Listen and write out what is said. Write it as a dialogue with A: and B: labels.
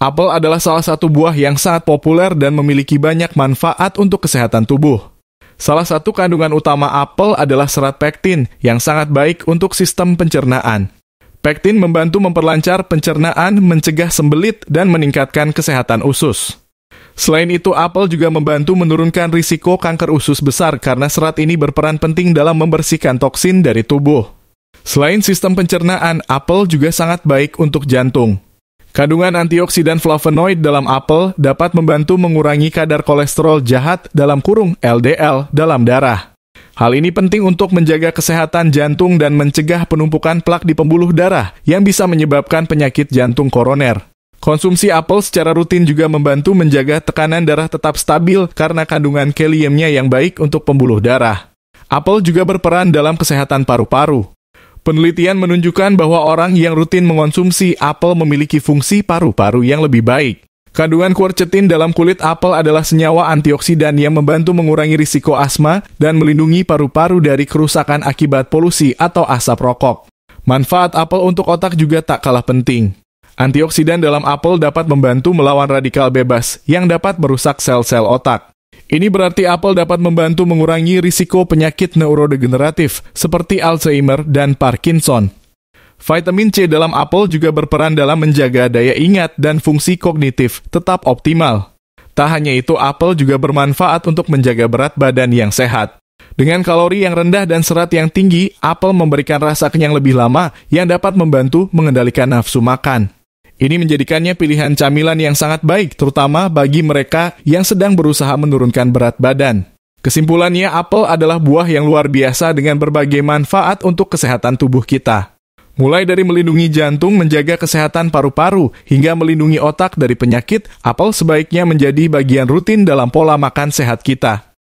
A: Apel adalah salah satu buah yang sangat populer dan memiliki banyak manfaat untuk kesehatan tubuh. Salah satu kandungan utama apel adalah serat pektin yang sangat baik untuk sistem pencernaan. Pektin membantu memperlancar pencernaan, mencegah sembelit, dan meningkatkan kesehatan usus. Selain itu, apel juga membantu menurunkan risiko kanker usus besar karena serat ini berperan penting dalam membersihkan toksin dari tubuh. Selain sistem pencernaan, apel juga sangat baik untuk jantung. Kandungan antioksidan flavonoid dalam apel dapat membantu mengurangi kadar kolesterol jahat dalam kurung LDL dalam darah. Hal ini penting untuk menjaga kesehatan jantung dan mencegah penumpukan plak di pembuluh darah yang bisa menyebabkan penyakit jantung koroner. Konsumsi apel secara rutin juga membantu menjaga tekanan darah tetap stabil karena kandungan kaliumnya yang baik untuk pembuluh darah. Apel juga berperan dalam kesehatan paru-paru. Penelitian menunjukkan bahwa orang yang rutin mengonsumsi apel memiliki fungsi paru-paru yang lebih baik. Kandungan quercetin dalam kulit apel adalah senyawa antioksidan yang membantu mengurangi risiko asma dan melindungi paru-paru dari kerusakan akibat polusi atau asap rokok. Manfaat apel untuk otak juga tak kalah penting. Antioksidan dalam apel dapat membantu melawan radikal bebas yang dapat merusak sel-sel otak. Ini berarti apel dapat membantu mengurangi risiko penyakit neurodegeneratif seperti Alzheimer dan Parkinson. Vitamin C dalam apel juga berperan dalam menjaga daya ingat dan fungsi kognitif tetap optimal. Tak hanya itu, apel juga bermanfaat untuk menjaga berat badan yang sehat. Dengan kalori yang rendah dan serat yang tinggi, apel memberikan rasa kenyang lebih lama yang dapat membantu mengendalikan nafsu makan. Ini menjadikannya pilihan camilan yang sangat baik, terutama bagi mereka yang sedang berusaha menurunkan berat badan. Kesimpulannya, apel adalah buah yang luar biasa dengan berbagai manfaat untuk kesehatan tubuh kita. Mulai dari melindungi jantung, menjaga kesehatan paru-paru, hingga melindungi otak dari penyakit, apel sebaiknya menjadi bagian rutin dalam pola makan sehat kita.